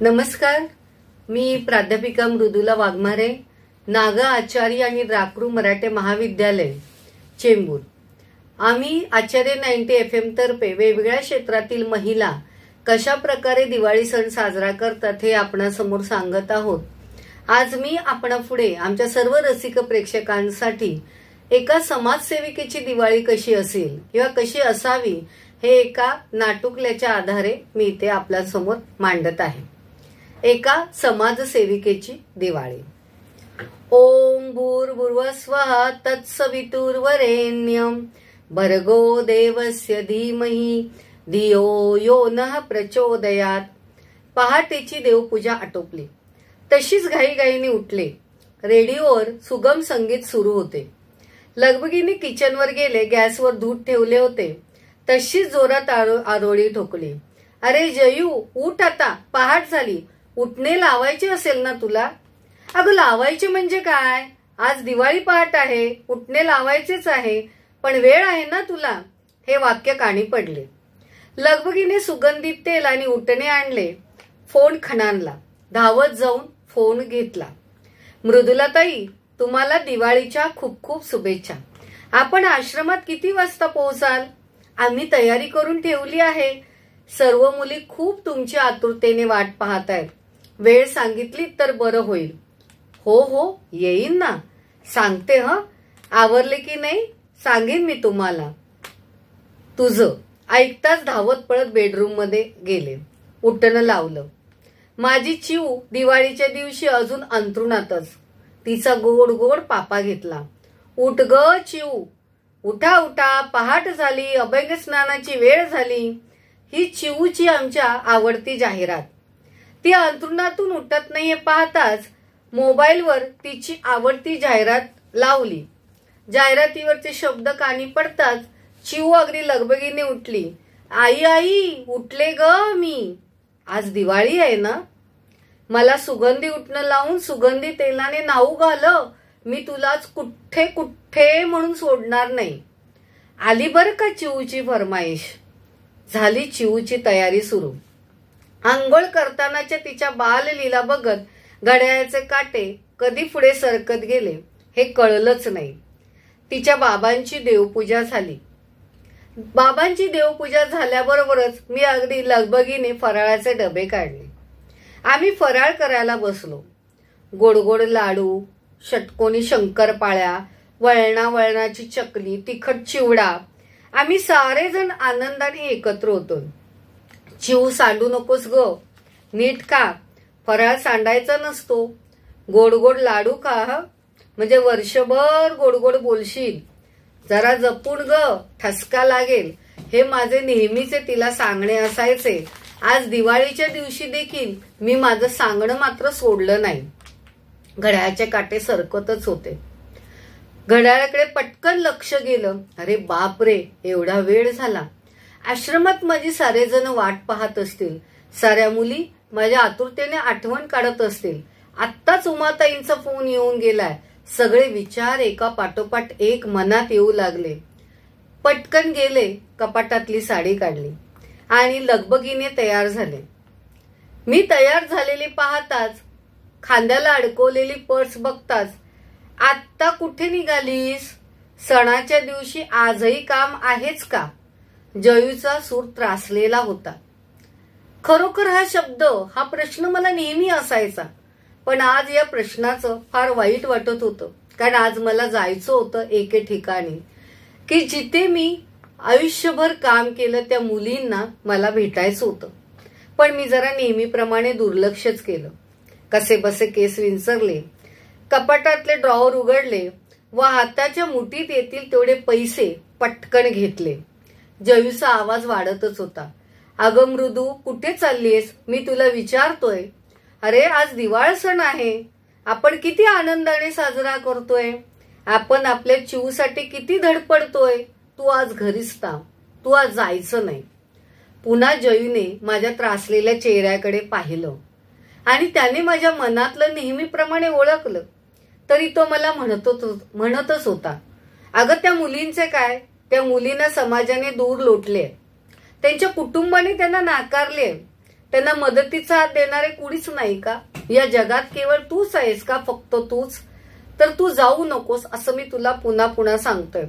नमस्कार मी प्राध्यापिका मृदुला वाघमारे नागा आचार्य आणि राकरू मराठे महाविद्यालय चेंबूर आम्ही आचार्य नाईन्टी एफ एम तर्फे वेगवेगळ्या क्षेत्रातील महिला कशा प्रकारे दिवाळी सण साजरा करतात हे आपणासमोर सांगत आहोत आज मी पुढे आमच्या सर्व रसिक प्रेक्षकांसाठी एका समाजसेविकेची दिवाळी कशी असेल किंवा कशी असावी हे एका नाटुकल्याच्या आधारे मी इथे आपल्या समोर मांडत आहे एका समाजसेविकेची दिवाळी ओम भूर्भुवस्वः तत्सवितुर्वरेण्यम भर्गो देवस्य धीमही धियो यो न प्रचोदयात पहाटेची देवपूजा आटोपली तशीच घाईघाईने उठले रेडिओवर सुगम संगीत सुरू होते लगबगीने किचनवर गेले गॅसवर दूध ठेवले होते तशीच जोरात आरोळी ठोकली अरे जयू उठ आता पहाट झाली उठणे लावायचे असेल ना तुला अगं लावायचे म्हणजे काय आज दिवाळी पहाट आहे उठणे लावायचेच आहे पण वेळ आहे ना तुला हे वाक्य काणी पडले लगबगीने सुगंधित तेल आणि उठणे आणले फोन खणानला धावत जाऊन फोन घेतला मृदुलाताई तुम्हाला दिवाळीच्या खूप खूप शुभेच्छा आपण आश्रमात किती वाजता पोहोचाल आम्ही तयारी करून ठेवली आहे सर्व मुली खूप तुमची आतुरतेने वाट पाहत आहेत वेळ सांगितली तर बरं होईल हो हो येईन ना सांगते ह आवरले की नाही सांगेन मी तुम्हाला तुझ ऐकताच धावत पळत बेडरूम मध्ये गेले उठणं लावलं माझी चिव दिवाळीच्या दिवशी अजून अंतरुणातच तिचा गोड गोड पापा घेतला उठ ग चिव उठा उठा पहाट झाली अभंग स्नानाची वेळ झाली ही चिवची आमच्या आवडती जाहिरात ती अंतरुणातून उठत नाहीये पाहताच मोबाईलवर तिची आवडती जाहिरात लावली जाहिरातीवरचे शब्द कानी पडताच चिव अगदी लगबगीने उठली आई आई उठले ग मी आज दिवाळी आहे ना मला सुगंधी उठणं लावून सुगंधी तेलाने नाऊ घालं मी तुलाच कुठे कुठे म्हणून सोडणार नाही आली बर का चिऊची फरमाईश झाली चिऊची तयारी सुरू आंघोळ करतानाच्या तिच्या बाल लीला बघत घड्याळाचे काटे कधी पुढे सरकत गेले हे कळलंच नाही तिच्या बाबांची देवपूजा झाली बाबांची देवपूजा झाल्याबरोबरच मी अगदी लगबगीने फराळाचे डबे काढले आम्ही फराळ करायला बसलो गोडगोड लाडू षटकोनी शंकरपाळ्या वळणा वळणाची चकली तिखट चिवडा आम्ही सारेजण आनंदाने एकत्र होतो चिव सांडू नकोस ग नीट का फराळ सांडायचा नसतो गोडगोड लाडू का म्हणजे वर्षभर गोडगोड बोलशील जरा जपून ग ठसका लागेल हे माझे नेहमीचे तिला सांगणे असायचे आज दिवाळीच्या दिवशी देखील मी माझं सांगणं मात्र सोडलं नाही घड्याळाचे काटे सरकतच होते घड्याळाकडे पटकन लक्ष गेलं अरे बाप रे एवढा वेळ झाला आश्रमात माझी सारेजण वाट पाहत असतील साऱ्या मुली माझ्या आतुरतेने आठवण काढत असतील आत्ताच उमाताईंचा फोन येऊन गेलाय सगळे विचार एका पाठोपाठ एक मनात येऊ लागले पटकन गेले कपाटातली साडी काढली आणि लगबगीने तयार झाले मी तयार झालेली पाहताच खांद्याला अडकवलेली पर्स बघताच आत्ता कुठे निघालीस सणाच्या दिवशी आजही काम आहेच का जयूचा सूर त्रासलेला होता खरोखर हा शब्द हा प्रश्न मला नेहमी असायचा पण आज या प्रश्नाचं फार वाईट वाटत होतं कारण आज मला जायचं होतं एके ठिकाणी की जिथे मी आयुष्यभर काम केलं त्या मुलींना मला भेटायचं होतं पण मी जरा नेहमीप्रमाणे दुर्लक्षच केलं कसे बसे केस विंचरले कपाटातले ड्रॉवर उघडले व हाताच्या मुठीत येतील तेवढे पैसे पटकन घेतले जयूचा आवाज वाढतच होता अगं मृदू कुठे चाललीयस मी तुला विचारतोय अरे आज दिवाळ सण आहे आपण किती आनंदाने साजरा करतोय आपण आपल्या चिवसाठी किती धडपडतोय तू आज घरीच थांब तू आज जायचं नाही पुन्हा जयूने माझ्या त्रासलेल्या चेहऱ्याकडे पाहिलं आणि त्याने माझ्या मनातलं नेहमीप्रमाणे ओळखलं तरी तो मला म्हणतच म्हणतच होता अगं त्या मुलींचे काय त्या मुलींना समाजाने दूर लोटले त्यांच्या कुटुंबाने त्यांना नाकारले त्यांना मदतीचा हात देणारे कुणीच नाही का या जगात केवळ तूच आहेस का फक्त तूच तर तू जाऊ नकोस असं मी तुला पुन्हा पुन्हा सांगतोय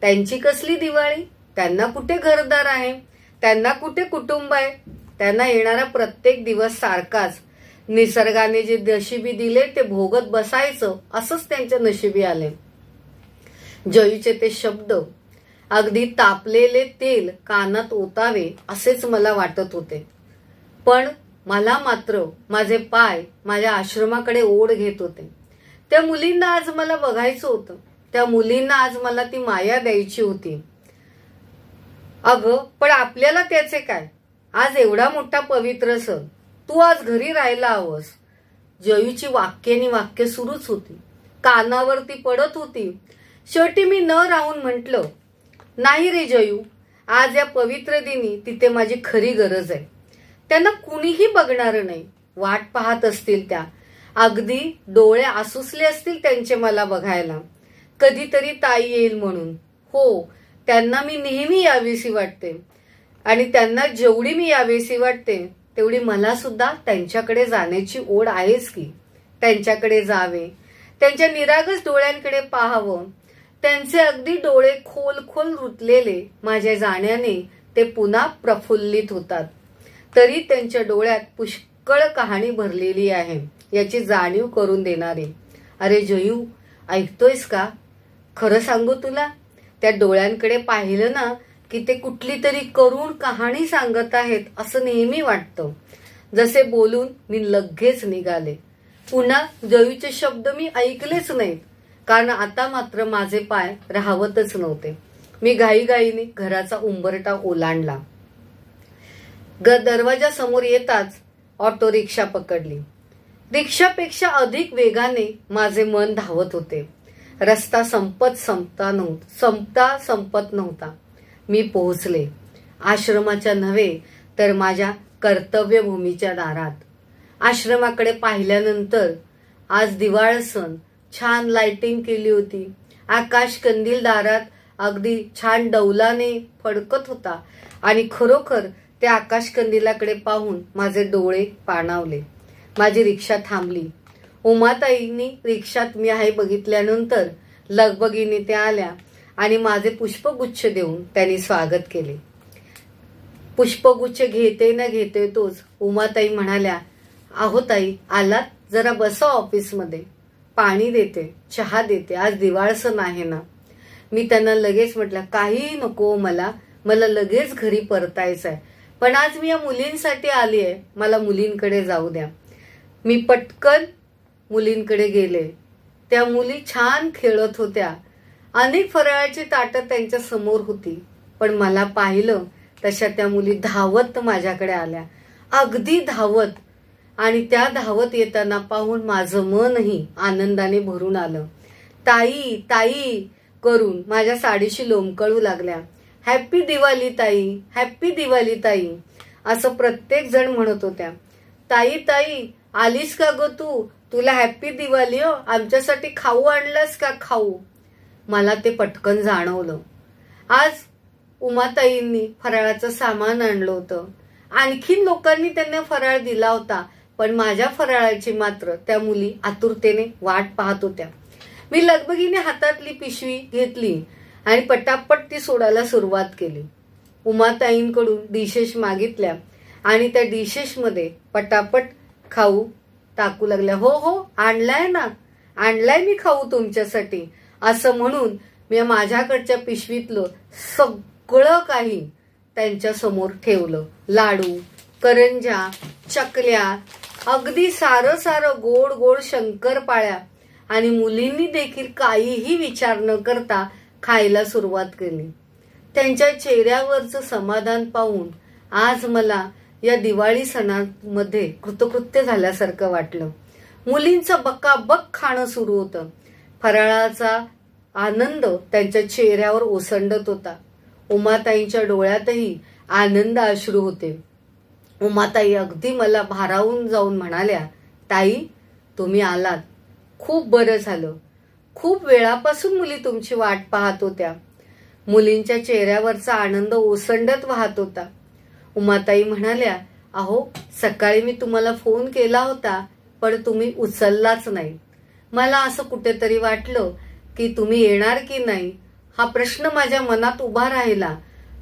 त्यांची कसली दिवाळी त्यांना कुठे घरदार आहे त्यांना कुठे कुटुंब आहे त्यांना येणारा प्रत्येक दिवस सारखाच निसर्गाने जे नशिबी दिले ते भोगत बसायचं असंच त्यांच्या नशिबी आले जयूचे ते शब्द अगदी तापलेले तेल कानात ओतावे असेच मला वाटत होते पण मला मात्र माझे पाय माझ्या आश्रमाकडे ओढ घेत होते त्या मुलींना आज मला बघायचं होतं त्या मुलींना आज मला ती माया द्यायची होती अगं पण आपल्याला त्याचे काय आज एवढा मोठा पवित्र सण तू आज घरी राहायला हवंस जयूची आणि वाक्य सुरूच होती कानावरती पडत होती शेवटी मी न राहून म्हटलं नाही रे जयू आज या पवित्र दिनी तिथे माझी खरी गरज आहे त्यांना कुणीही बघणार नाही वाट पाहत असतील त्या अगदी डोळे आसुसले असतील त्यांचे मला बघायला कधीतरी ताई येईल म्हणून हो त्यांना मी नेहमी यावेसी वाटते आणि त्यांना जेवढी मी यावेसी वाटते तेवढी मला सुद्धा त्यांच्याकडे जाण्याची ओढ आहेच की त्यांच्याकडे जावे त्यांच्या निरागस डोळ्यांकडे पाहावं त्यांचे अगदी डोळे खोल खोल रुतलेले माझ्या जाण्याने ते पुन्हा प्रफुल्लित होतात तरी त्यांच्या डोळ्यात पुष्कळ कहाणी भरलेली आहे याची जाणीव करून देणारी अरे जयू ऐकतोयस का खरं सांगू तुला त्या डोळ्यांकडे पाहिलं ना की ते कुठली तरी करून कहाणी सांगत आहेत असं नेहमी वाटतं जसे बोलून मी लगेच निघाले पुन्हा जयूचे शब्द मी ऐकलेच नाहीत कारण आता मात्र माझे पाय राहवतच नव्हते मी घाईघाईने घराचा उंबरटा ओलांडला ग दरवाजा समोर येताच ऑटो रिक्षा पकडली रिक्षापेक्षा अधिक वेगाने माझे मन धावत होते रस्ता संपत संपता नव्हता संपता संपत नव्हता मी पोहोचले आश्रमाच्या नव्हे तर माझ्या कर्तव्यभूमीच्या दारात आश्रमाकडे पाहिल्यानंतर आज दिवाळ सण छान लाइटिंग केली होती आकाश कंदील दारात अगदी छान डौलाने फडकत होता आणि खरोखर त्या आकाशकंदिलाकडे पाहून माझे डोळे पाणावले माझी रिक्षा थांबली उमाताईंनी रिक्षात मी आहे बघितल्यानंतर लगबगीने त्या आल्या आणि माझे पुष्पगुच्छ देऊन त्यांनी स्वागत केले पुष्पगुच्छ घेते न घेते तोच उमाताई म्हणाल्या आहो ताई आलात जरा बसा ऑफिसमध्ये पाणी देते चहा देते आज दिवाळसं नाही ना मी त्यांना लगेच म्हटलं काहीही नको मला मला लगेच घरी परतायचं आहे पण आज मी या मुलींसाठी आली आहे मला मुलींकडे जाऊ द्या मी पटकन मुलींकडे गेले त्या मुली छान खेळत होत्या अनेक फराळाची ताटं त्यांच्या समोर होती पण मला पाहिलं तशा त्या मुली धावत माझ्याकडे आल्या अगदी धावत आणि त्या धावत येताना पाहून माझं मनही आनंदाने भरून आलं ताई ताई करून माझ्या साडीशी लोंबकळू लागल्या हॅप्पी दिवाळी ताई हॅप्पी दिवाळी ताई असं प्रत्येक जण म्हणत होत्या ताई ताई आलीस का ग तू तुला हॅप्पी दिवाळी हो आमच्यासाठी खाऊ आणलास का खाऊ मला ते पटकन जाणवलं आज उमाताईंनी फराळाचं सामान आणलं होतं आणखीन लोकांनी त्यांना फराळ दिला होता पण माझ्या फराळाची मात्र त्या मुली आतुरतेने वाट पाहत होत्या मी लगबगीने हातातली पिशवी घेतली आणि पटापट ती सोडायला सुरुवात केली उमाताईंकडून डिशेश मागितल्या आणि त्या डिशेशमध्ये पटापट खाऊ टाकू लागल्या हो हो आणलाय ना आणलाय मी खाऊ तुमच्यासाठी असं म्हणून मी माझ्याकडच्या पिशवीतलं सगळं काही त्यांच्या समोर ठेवलं लाडू करंजा चकल्या अगदी सारं सारं गोड गोड शंकरपाळ्या आणि मुलींनी देखील काहीही विचार न करता खायला सुरुवात केली त्यांच्या चेहऱ्यावरचं समाधान पाहून आज मला या दिवाळी सणामध्ये कृतकृत्य झाल्यासारखं वाटलं मुलींचं बकाबक खाणं सुरू होतं फराळाचा आनंद त्यांच्या चेहऱ्यावर ओसंडत होता उमाताईंच्या डोळ्यातही आनंद आश्रू होते उमाताई अगदी मला भारावून जाऊन म्हणाल्या ताई तुम्ही आलात खूप बरं झालं खूप वेळापासून मुली तुमची वाट पाहत होत्या मुलींच्या चेहऱ्यावरचा आनंद ओसंडत वाहत होता उमाताई म्हणाल्या अहो सकाळी मी तुम्हाला फोन केला होता पण तुम्ही उचललाच नाही मला असं कुठेतरी वाटलं की तुम्ही येणार की नाही हा प्रश्न माझ्या मनात उभा राहिला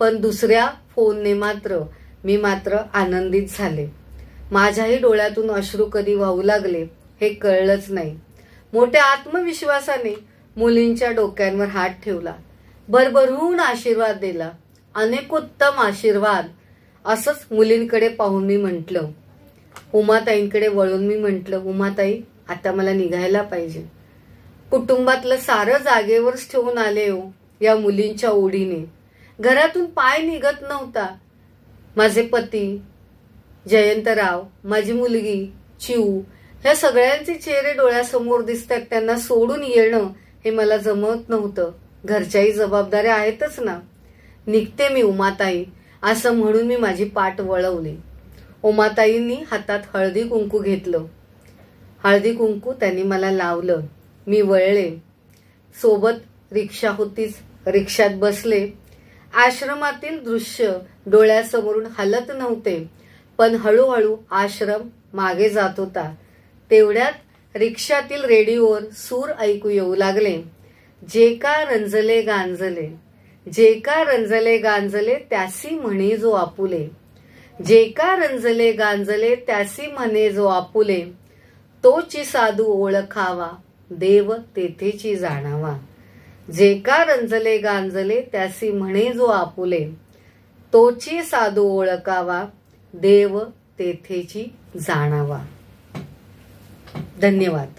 पण दुसऱ्या फोनने मात्र मी मात्र आनंदित झाले माझ्याही डोळ्यातून अश्रू कधी वाहू लागले हे कळलंच नाही मोठ्या आत्मविश्वासाने मुलींच्या डोक्यांवर हात ठेवला भरभरून आशीर्वाद दिला अनेकोत्तम आशीर्वाद असंच मुलींकडे पाहून मी म्हटलं उमाताईंकडे वळून मी म्हटलं उमाताई आता मला निघायला पाहिजे कुटुंबातलं सारं जागेवरच ठेवून आले हो या मुलींच्या ओढीने घरातून पाय निघत नव्हता माझे पती जयंतराव माझी मुलगी चिऊ ह्या सगळ्यांचे चेहरे डोळ्यासमोर दिसतात त्यांना सोडून येणं हे मला जमत नव्हतं घरच्याही जबाबदाऱ्या आहेतच ना निघते मी उमाताई असं म्हणून मी माझी पाठ वळवली उमाताईंनी हातात हळदी कुंकू घेतलं हळदी कुंकू त्यांनी मला लावलं मी वळले सोबत रिक्षा होतीच रिक्षात बसले आश्रमातील दृश्य डोळ्यासमोरून हलत नव्हते पण हळूहळू आश्रम मागे जात होता तेवढ्यात रिक्षातील रेडिओवर सूर ऐकू येऊ लागले जे का रंजले गांजले जे का रंजले गांजले त्यासी म्हणे जो आपुले जे का रंजले गांजले त्यासी म्हणे जो आपुले तोची साधू ओळखावा देव तेथेची जाणावा जे का रंजले गांजले त्यासी म्हणे जो आपुले तोची साधू ओळखावा देव तेथेची जाणावा धन्यवाद